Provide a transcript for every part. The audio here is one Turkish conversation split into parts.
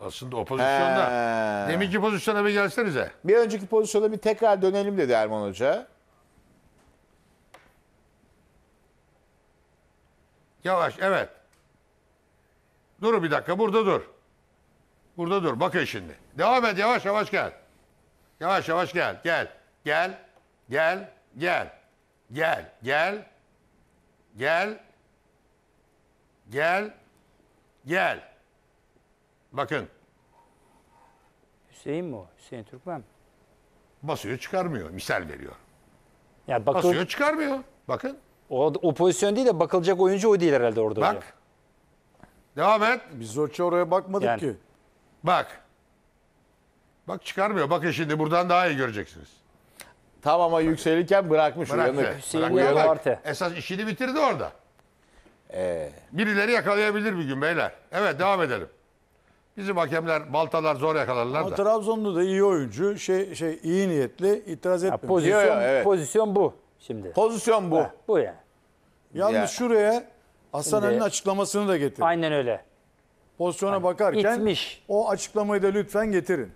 Aslında o pozisyonda. Deminki pozisyona bir gelsenize. Bir önceki pozisyona bir tekrar dönelim dedi Erman Hoca. Yavaş evet. Dur bir dakika burada dur. Burada dur bakın şimdi. Devam et yavaş yavaş gel. Yavaş yavaş gel. Gel. Gel. Gel. Gel. Gel. Gel. Gel. Gel. Gel. Bakın. Hüseyin mi o? Hüseyin Türkmen mi? Basıyor çıkarmıyor. Misal veriyor. Ya bakıl... Basıyor çıkarmıyor. Bakın. O, o pozisyon değil de bakılacak oyuncu o değil herhalde orada. Bak. Hocam. Devam et. Biz Roç'a oraya bakmadık Yani. ki. Bak. Bak çıkarmıyor. Bakın şimdi buradan daha iyi göreceksiniz. Tam ama yükselirken bırakmış Bıraktı. uyanık. Hüseyin Bıraktı. Bırak. Esas işini bitirdi orada. Ee, Birileri yakalayabilir bir gün beyler. Evet devam edelim. Bizim hakemler baltalar zor yakalarlar da. Trabzonlu da iyi oyuncu, şey şey iyi niyetli, itiraz etmiyor. pozisyon, Yo, yo, evet. pozisyon bu şimdi. Pozisyon bu. Ha, bu yani. Yalnız Ya. şuraya Hasan Ali'nin açıklamasını da getir. Aynen öyle. Pozisyona bakarken itmiş. o açıklamayı da lütfen getirin.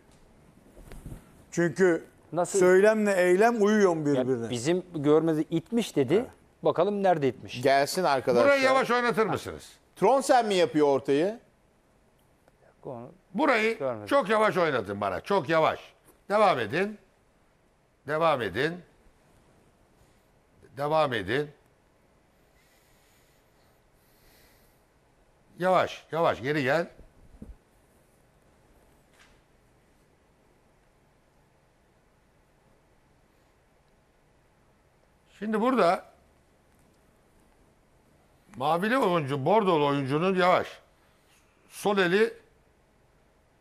Çünkü Nasıl- söylemle eylem uyuyor mu Yani birbirine. bizim görmedi itmiş dedi. Bakalım nerede itmiş. Gelsin arkadaşlar. Burayı yavaş oynatır mısınız? Tron sen mi yapıyor ortayı? Konu Burayı görmedim. çok yavaş oynadın bana. Çok yavaş. Devam edin. Devam edin. Devam edin. Yavaş, yavaş geri gel. Şimdi burada mavili oyuncu, bordolu oyuncunun yavaş sol eli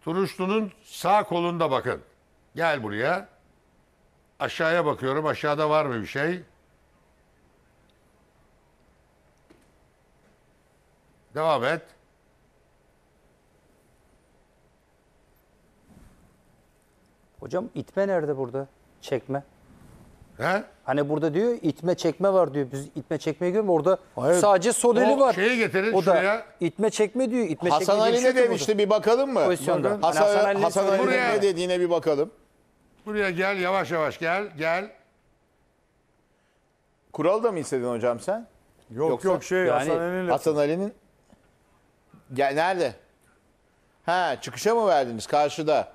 Turuşlu'nun sağ kolunda bakın. Gel buraya. Aşağıya bakıyorum. Aşağıda var mı bir şey? Devam et. Hocam itme nerede burada? Çekme. He? Hani burada diyor itme çekme var diyor. Biz itme çekme görmüyor. Orada Hayır. sadece sol eli var. Şeyi getirin o şuraya. Da itme çekme diyor. İtme Hasan Ali ne şey demişti bir bakalım mı? Hasan, Bakın. Hasan, Hasan Ali, Hasan Ali ne dediğine bir bakalım. Buraya gel yavaş yavaş gel gel. Kural da mı istedin hocam sen? Yok Yoksa, yok şey yani, Hasan Ali'nin. Hasan Ali'nin. Gel nerede? Ha çıkışa mı verdiniz karşıda?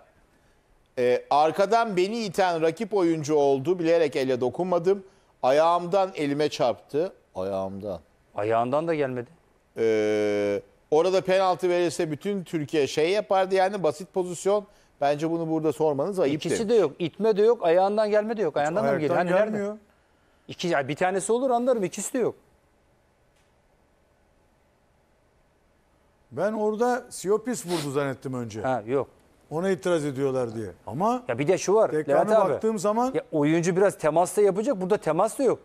E, arkadan beni iten rakip oyuncu oldu. Bilerek ele dokunmadım. Ayağımdan elime çarptı. Ayağımdan. Ayağından da gelmedi. E, orada penaltı verirse bütün Türkiye şey yapardı yani basit pozisyon. Bence bunu burada sormanız ayıp. İkisi de yok. İtme de yok. Ayağından gelme de yok. Ayağından da mı geliyor? Hani gelmiyor. İki, bir tanesi olur anlarım. İkisi de yok. Ben orada Siopis vurdu zannettim önce. Ha yok ona itiraz ediyorlar diye. Ama Ya bir de şu var. Levent abi. baktığım zaman Ya oyuncu biraz temasla yapacak. Burada temas da yok.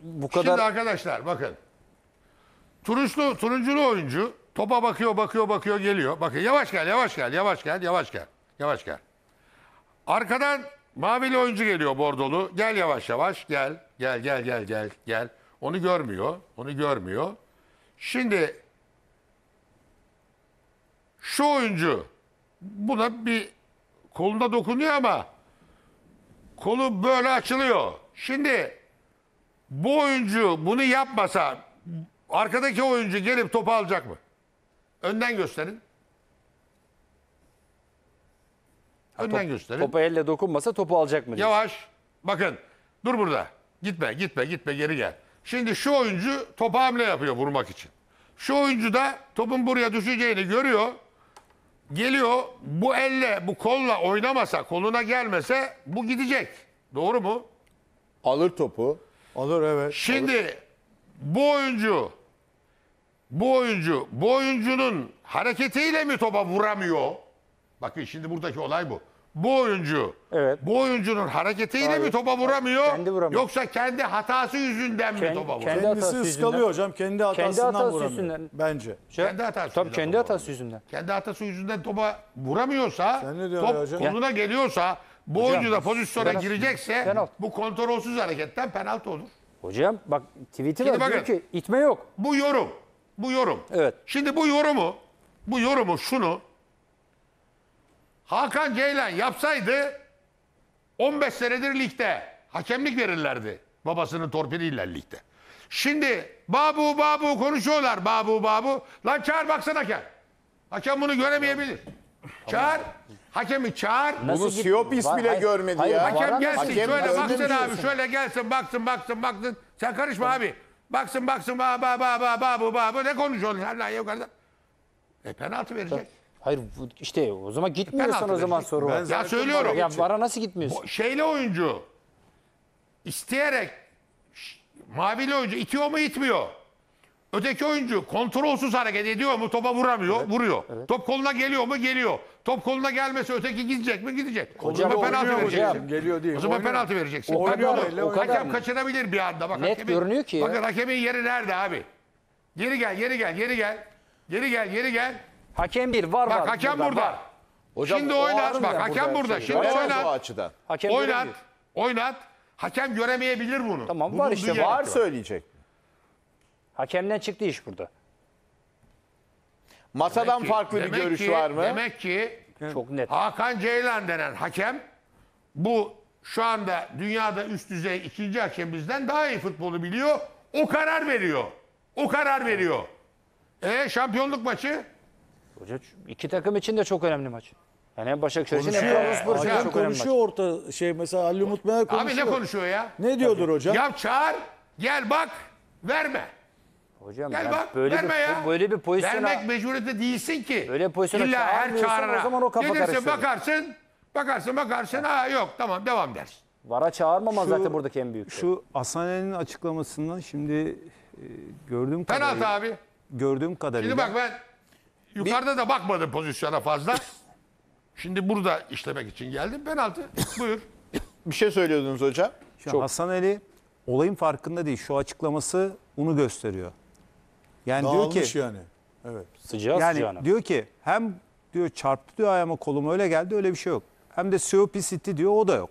Bu kadar Şimdi arkadaşlar bakın. Turunçlu, turunculu oyuncu topa bakıyor, bakıyor, bakıyor, geliyor. Bakın yavaş gel, yavaş gel, yavaş gel, yavaş gel. Yavaş gel. Arkadan mavili oyuncu geliyor bordolu. Gel yavaş yavaş, gel. Gel, gel, gel, gel, gel. Onu görmüyor, onu görmüyor. Şimdi şu oyuncu bu da bir koluna dokunuyor ama kolu böyle açılıyor. Şimdi bu oyuncu bunu yapmasa arkadaki oyuncu gelip topu alacak mı? Önden gösterin. Önden Top, gösterin. Topa elle dokunmasa topu alacak mı? Yavaş. Bakın. Dur burada. Gitme, gitme, gitme geri gel. Şimdi şu oyuncu topa hamle yapıyor vurmak için. Şu oyuncu da topun buraya düşeceğini görüyor. Geliyor bu elle bu kolla oynamasa koluna gelmese bu gidecek. Doğru mu? Alır topu. Alır evet. Şimdi alır. bu oyuncu bu oyuncu bu oyuncunun hareketiyle mi topa vuramıyor? Bakın şimdi buradaki olay bu bu oyuncu evet. bu oyuncunun hareketiyle Hayır. mi topa vuramıyor? Kendi vuramıyor. Yoksa kendi hatası yüzünden kendi, mi topa vuruyor? Kendi Kendisi ıskalıyor hocam. Kendi hatasından kendi hatası vuramıyor. Yüzünden. Bence. Şey, kendi hatası Tabii kendi hatası yüzünden. Kendi hatası yüzünden topa vuramıyorsa, top hocam? koluna geliyorsa, bu hocam, oyuncu da pozisyona penaltı, girecekse penaltı. bu kontrolsüz hareketten penaltı olur. Hocam bak tweet'i var bakın, diyor ki itme yok. Bu yorum. Bu yorum. Evet. Şimdi bu yorumu bu yorumu şunu Hakan Ceylan yapsaydı 15 senedir ligde hakemlik verirlerdi babasının torpiliyle ligde. Şimdi babu babu konuşuyorlar babu babu. Lan çağır baksana hakem. Hakem bunu göremeyebilir. Çağır. Hakemi çağır. Bunu Nasıl Siopis bile görmedi hayır, ya. Hakem gelsin Hakem şöyle baksın abi şöyle gelsin baksın baksın baksın. Sen karışma abi. Baksın baksın babu babu babu babu ne konuşuyorsun? Hala yukarıda. E penaltı verecek. Hayır işte o zaman gitmiyorsan o zaman soru Ben Ya söylüyorum. Ya vara nasıl gitmiyorsun? Bu Şeyli oyuncu isteyerek ş- mavili oyuncu itiyor mu itmiyor. Öteki oyuncu kontrolsüz hareket ediyor mu topa vuramıyor vuruyor. Top koluna geliyor mu geliyor. Top koluna gelmesi öteki gidecek mi gidecek. Hocam, o zaman penaltı oynuyor vereceksin. hocam. Geliyor değil. O zaman Oynuyor. penaltı vereceksin. O kadar- o kadar Hakem mı? kaçırabilir bir anda. Bak, Net hakemin- görünüyor ki ya. Bakın hakemin yeri nerede abi? Geri gel, geri gel, geri gel. Geri gel, geri gel. Hakem bir var var. Bak hakem burada. Hocam, Şimdi oynat. Bak hakem burada. Şimdi oynat. açıdan. Hakem oynat. Oynat. Hakem göremeyebilir bunu. Tamam, var işte, yere Var söyleyecek. Hakemden çıktı iş burada. Masadan Demek ki- farklı bir görüş ki- var mı? Demek ki Çok net. Hakan Ceylan denen hakem bu şu anda dünyada üst düzey ikinci hakem bizden daha iyi futbolu biliyor. O karar veriyor. O karar veriyor. E şampiyonluk maçı Hoca iki takım için de çok önemli maç. Yani hem Başakşehir için hem Konuşuyor. Trabzonspor için Hocam konuşuyor orta şey mesela Ali Umut Meral konuşuyor. Abi ne konuşuyor ya? Ne diyordur hocam? Ya çağır, gel bak, verme. Hocam Gel bak, böyle verme bir ya. böyle bir pozisyona Vermek mecburiyeti değilsin ki. Böyle pozisyona İlla her çağırmıyorsan o zaman o kafa Gelirse bakarsın, bakarsın bakarsın, ha yok tamam devam dersin. vara çağırmaman zaten buradaki en büyük. şey. Şu Asane'nin açıklamasından şimdi e, gördüğüm Penaltı kadarıyla abi. gördüğüm kadarıyla Şimdi bak ben Yukarıda da bakmadı pozisyona fazla. Şimdi burada işlemek için geldim. Penaltı. Buyur. Bir şey söylüyordunuz hocam. Şu Çok. Hasan Ali olayın farkında değil. Şu açıklaması onu gösteriyor. Yani diyor Dağılmış ki yani. Evet. Sıcağı yani sıcağına. diyor ki hem diyor çarptı diyor ayağıma kolum öyle geldi öyle bir şey yok. Hem de COP City diyor o da yok.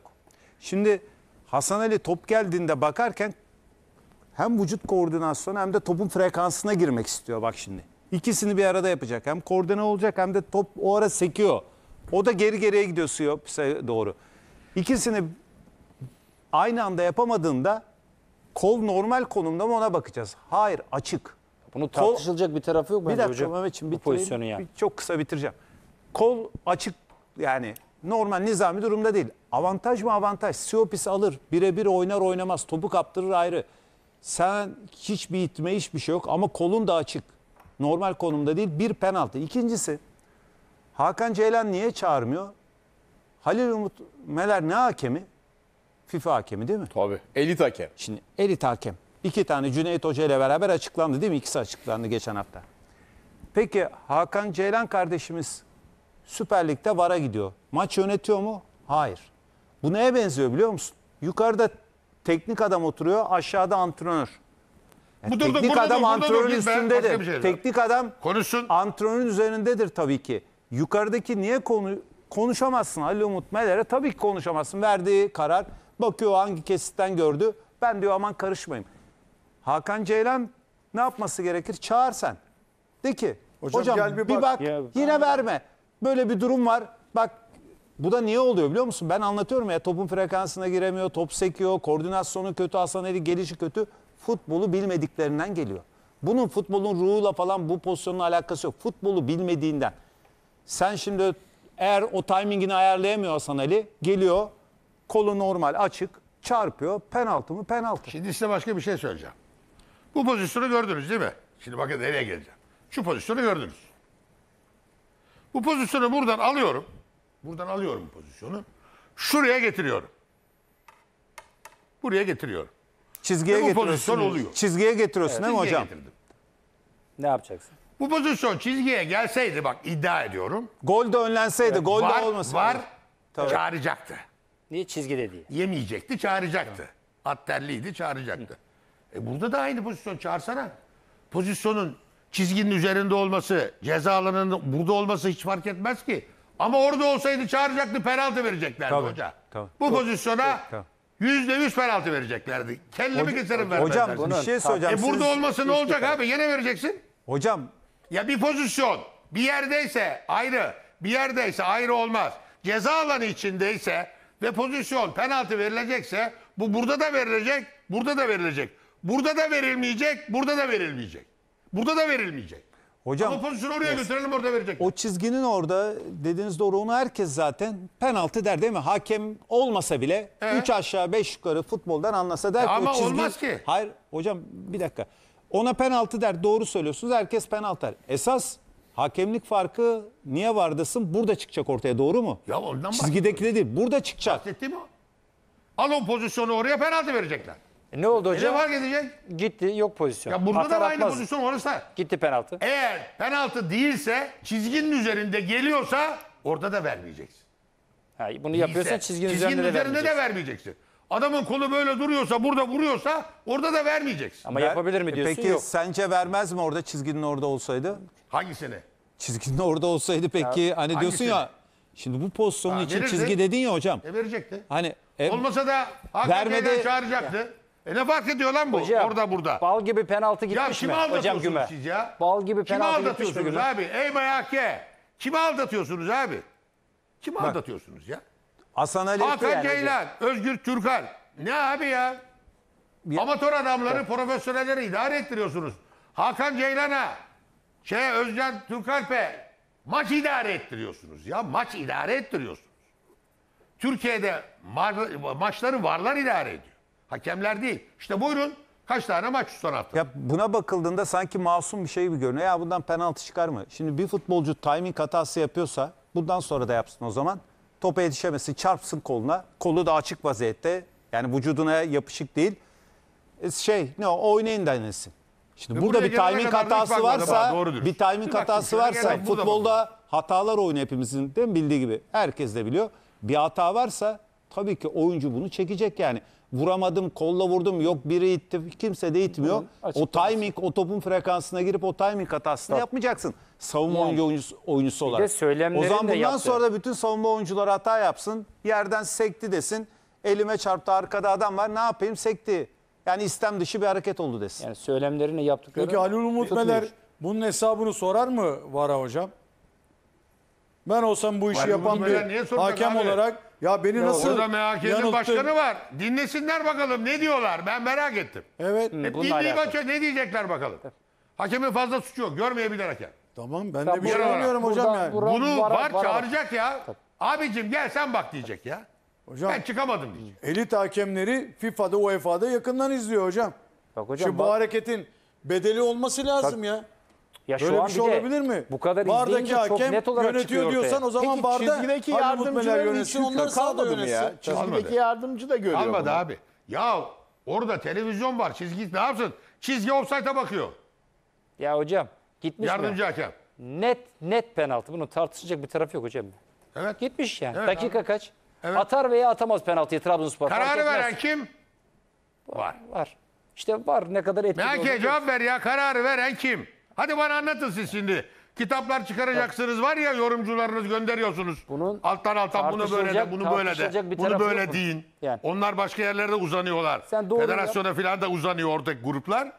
Şimdi Hasan Ali top geldiğinde bakarken hem vücut koordinasyonu hem de topun frekansına girmek istiyor bak şimdi. İkisini bir arada yapacak. Hem koordine olacak hem de top o ara sekiyor. O da geri geriye gidiyor Siyopse doğru. İkisini aynı anda yapamadığında kol normal konumda mı ona bakacağız. Hayır açık. Bunu tartışılacak kol, bir tarafı yok bence bir dakika, hocam. Mehmetciğim, bu pozisyonu ya. Yani. Çok kısa bitireceğim. Kol açık yani normal nizami durumda değil. Avantaj mı avantaj? Siopis alır. Birebir oynar oynamaz. Topu kaptırır ayrı. Sen hiçbir itme hiçbir şey yok ama kolun da açık normal konumda değil bir penaltı. İkincisi Hakan Ceylan niye çağırmıyor? Halil Umut Meler ne hakemi? FIFA hakemi değil mi? Tabii. Elit hakem. Şimdi elit hakem. İki tane Cüneyt Hoca ile beraber açıklandı değil mi? İkisi açıklandı geçen hafta. Peki Hakan Ceylan kardeşimiz Süper Lig'de VAR'a gidiyor. Maç yönetiyor mu? Hayır. Bu neye benziyor biliyor musun? Yukarıda teknik adam oturuyor, aşağıda antrenör. Yani bu teknik durdu, adam antrenörün durdu, üstündedir. Şey teknik adam konuşsun. Antrenörün üzerindedir tabii ki. Yukarıdaki niye konu konuşamazsın Ali Umut Meler'e tabii ki konuşamazsın. Verdiği karar bakıyor hangi kesitten gördü. Ben diyor aman karışmayayım. Hakan Ceylan ne yapması gerekir? Çağır sen. De ki hocam, hocam gel bir bak, bir bak ya, yine abi. verme. Böyle bir durum var. Bak bu da niye oluyor biliyor musun? Ben anlatıyorum ya topun frekansına giremiyor, top sekiyor, koordinasyonu kötü, Hasan Eli gelişi kötü futbolu bilmediklerinden geliyor. Bunun futbolun ruhuyla falan bu pozisyonla alakası yok. Futbolu bilmediğinden. Sen şimdi eğer o timingini ayarlayamıyor Hasan Ali geliyor kolu normal açık çarpıyor penaltı mı penaltı. Şimdi size başka bir şey söyleyeceğim. Bu pozisyonu gördünüz değil mi? Şimdi bakın nereye geleceğim. Şu pozisyonu gördünüz. Bu pozisyonu buradan alıyorum. Buradan alıyorum pozisyonu. Şuraya getiriyorum. Buraya getiriyorum. Çizgiye bu getiriyorsun. pozisyon oluyor. Çizgiye getiriyorsun değil mi hocam? getirdim. Ne yapacaksın? Bu pozisyon çizgiye gelseydi bak iddia ediyorum. Gol de önlenseydi, gol de olmasaydı. var Tabii. çağıracaktı. Niye çizgide diye? Yemeyecekti çağıracaktı. At terliydi çağıracaktı. E burada da aynı pozisyon çağırsana. Pozisyonun çizginin üzerinde olması, ceza alanının burada olması hiç fark etmez ki. Ama orada olsaydı çağıracaktı penaltı vereceklerdi Tabii, hoca. tabii. Bu pozisyona Tabii. Yüzde yüz penaltı vereceklerdi. Kellemi keserim vermezler. Hocam bir şey söyleyeceğim. E burada olmasın ne olacak şey abi? Yine vereceksin. Hocam Ya bir pozisyon bir yerdeyse ayrı, bir yerdeyse ayrı olmaz. Ceza alanı içindeyse ve pozisyon penaltı verilecekse bu burada da verilecek, burada da verilecek. Burada da verilmeyecek, burada da verilmeyecek. Burada da verilmeyecek. Hocam Ama pozisyonu oraya götürelim orada verecek. o çizginin orada dediğiniz doğru onu herkes zaten penaltı der değil mi? Hakem olmasa bile Ee? 3 aşağı 5 yukarı futboldan anlasa der ki o ama çizgi- olmaz ki. Hayır hocam bir dakika. Ona penaltı der doğru söylüyorsunuz herkes penaltı der. Esas hakemlik farkı niye vardasın? Burada çıkacak ortaya doğru mu? Ya ondan Çizgideki de değil burada çıkacak. Bahsettiğim o. Alın pozisyonu oraya penaltı verecekler. E ne oldu E ne hocam? fark edecek? Gitti yok pozisyon. Ya burada Atar da aynı atmaz. pozisyon orası. da. Gitti penaltı. Eğer penaltı değilse çizginin üzerinde geliyorsa orada da vermeyeceksin. Ha, bunu yapıyorsan Değilse, çizginin, üzerinde, de vermeyeceksin. de vermeyeceksin. Adamın kolu böyle duruyorsa burada vuruyorsa orada da vermeyeceksin. Ama Ver- yapabilir mi E diyorsun? Peki yok. sence vermez mi orada çizginin orada olsaydı? Hangisini? Çizginin orada olsaydı peki hani diyorsun ya şimdi bu pozisyonun için verirdi. çizgi dedin ya hocam. E verecekti. Hani e, Olmasa da Vermedi. HKT'den çağıracaktı. E ne fark ediyor lan bu? Hocam, Orada burada. Bal gibi penaltı gitmiş ya kimi mi? Hocam Güme. Siz ya? Bal gibi kimi penaltı gitmiş mi Güme? abi? Ey MHK! Kimi aldatıyorsunuz abi? Kimi Bak, aldatıyorsunuz ya? Hasan Ali Hakan yani Ceylan, hocam. Özgür Türkal. Ne abi ya? ya Amatör adamları, ya. profesyonelleri idare ettiriyorsunuz. Hakan Ceylan'a, şey Özcan Türkalp'e maç idare ettiriyorsunuz ya. Maç idare ettiriyorsunuz. Türkiye'de ma maçları varlar idare ediyor. Hakemler değil. İşte buyurun kaç tane maç son hafta. Ya buna bakıldığında sanki masum bir şey gibi görünüyor. Ya bundan penaltı çıkar mı? Şimdi bir futbolcu timing hatası yapıyorsa bundan sonra da yapsın o zaman. Topa yetişemesin, çarpsın koluna. Kolu da açık vaziyette. Yani vücuduna yapışık değil. E, şey ne o oynayın denesin. Şimdi Ve burada bir timing hatası varsa, bir timing hatası varsa futbolda hatalar oyun hepimizin değil mi bildiği gibi. Herkes de biliyor. Bir hata varsa tabii ki oyuncu bunu çekecek yani vuramadım, kolla vurdum, yok biri itti, kimse de itmiyor. O timing, o topun frekansına girip o timing hatasını Bak. yapmayacaksın. Savunma Yani. oyuncusu, oyuncusu olarak. söylemlerin O zaman bundan yaptığı. sonra da bütün savunma oyuncuları hata yapsın. Yerden sekti desin. Elime çarptı arkada adam var ne yapayım sekti. Yani istem dışı bir hareket oldu desin. Yani söylemlerini yaptık. Peki Halil Umut Meler bunun hesabını sorar mı VAR'a hocam? Ben olsam bu işi Halil yapan Meler bir hakem abi? olarak ya beni nasıl Orada MHK'nin başkanı var. Dinlesinler bakalım ne diyorlar. Ben merak ettim. Evet. E, Hep hmm, bununla dinleyip alakalı. açıyor. Ne diyecekler bakalım. Hakemin fazla suçu yok. Görmeyebilir hakem. Tamam ben de bir şey Buradan- hocam buradan- yani. buradan- Bunu var, var, var. çağıracak ya. Abicim gel sen bak diyecek ya. Hocam Ben çıkamadım diyecek. elit hakemleri FIFA'da UEFA'da yakından izliyor hocam. Bak hocam Şu bu hareketin bedeli olması lazım ya. Ya Böyle an bir şey olabilir mi? Bu kadar Bardaki hakem çok net olarak yönetiyor diyorsan o zaman barda çizgideki yardımcıları için onları sağda yönetsin. Ya. Çizgideki yardımcı da görüyor Kalmadı bunu. abi. Ya orada televizyon var. Çizgi ne yapsın? Çizgi offside'a bakıyor. Ya hocam gitmiş Yardımcı mi? hakem. Net net penaltı. Bunu tartışacak bir taraf yok hocam. Evet. Gitmiş yani. Evet, Dakika abi. kaç? Evet. Atar veya atamaz penaltıyı Trabzonspor. Kararı veren kim? Var. Var. İşte var ne kadar etkili. Belki cevap ver ya. Kararı veren kim? Hadi bana anlatın siz şimdi. Kitaplar çıkaracaksınız var ya yorumcularınız gönderiyorsunuz. Bunun alttan alttan bunu böyle de bunu böyle de bunu böyle deyin. Yani. Onlar başka yerlerde uzanıyorlar. Sen doğru Federasyona yap. falan da uzanıyor oradaki gruplar.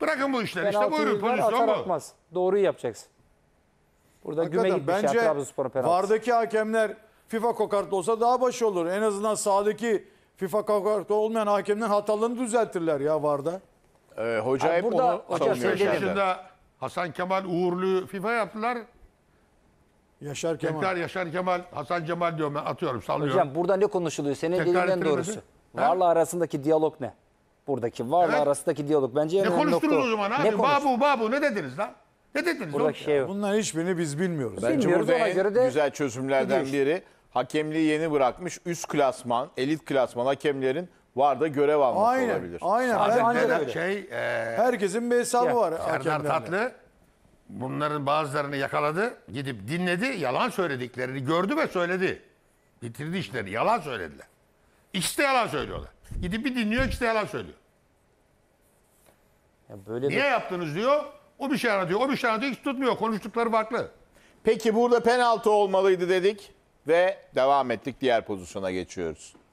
Bırakın bu işleri işte buyurun pozisyon bu. Atmaz. Doğruyu yapacaksın. Burada Hakikaten güme gitmiş bence ya Trabzonspor penaltı. Vardaki hakemler FIFA kokartı olsa daha başı olur. En azından sahadaki FIFA kokartı olmayan hakemler hatalarını düzeltirler ya Varda. Ee, hoca yani hep burada onu savunuyor. Yaşında, Hasan Kemal uğurlu FIFA yaptılar. Yaşar Kemal. Tekrar Yaşar Kemal, Hasan Cemal diyor ben atıyorum sallıyorum. Hocam burada ne konuşuluyor? Senin Tekrar dediğinden doğrusu. Ha? Varla arasındaki diyalog ne? Buradaki varla Evet. arasındaki diyalog bence en Ne önemli konuştunuz o zaman abi? Ne konuştunuz? babu babu ne dediniz lan? Ne dediniz oğlum? Buradaki şey yok. Bunların hiçbirini biz bilmiyoruz. Bence burada en göre de güzel çözümlerden biri hakemliği yeni bırakmış üst klasman, elit klasman hakemlerin var da görev almış Aynen, olabilir. Aynen. Zaten Her, neden şey, e, herkesin bir hesabı Ya, var. Serdar Tatlı bunların bazılarını yakaladı, gidip dinledi, yalan söylediklerini gördü ve söyledi. Bitirdi işlerini, yalan söylediler. İkisi de yalan söylüyorlar. Gidip bir dinliyor, ikisi de yalan söylüyor. Ya böyle Niye de yaptınız diyor, o bir şey anlatıyor, o bir şey anlatıyor, ikisi tutmuyor. Konuştukları farklı. Peki burada penaltı olmalıydı dedik ve devam ettik diğer pozisyona geçiyoruz.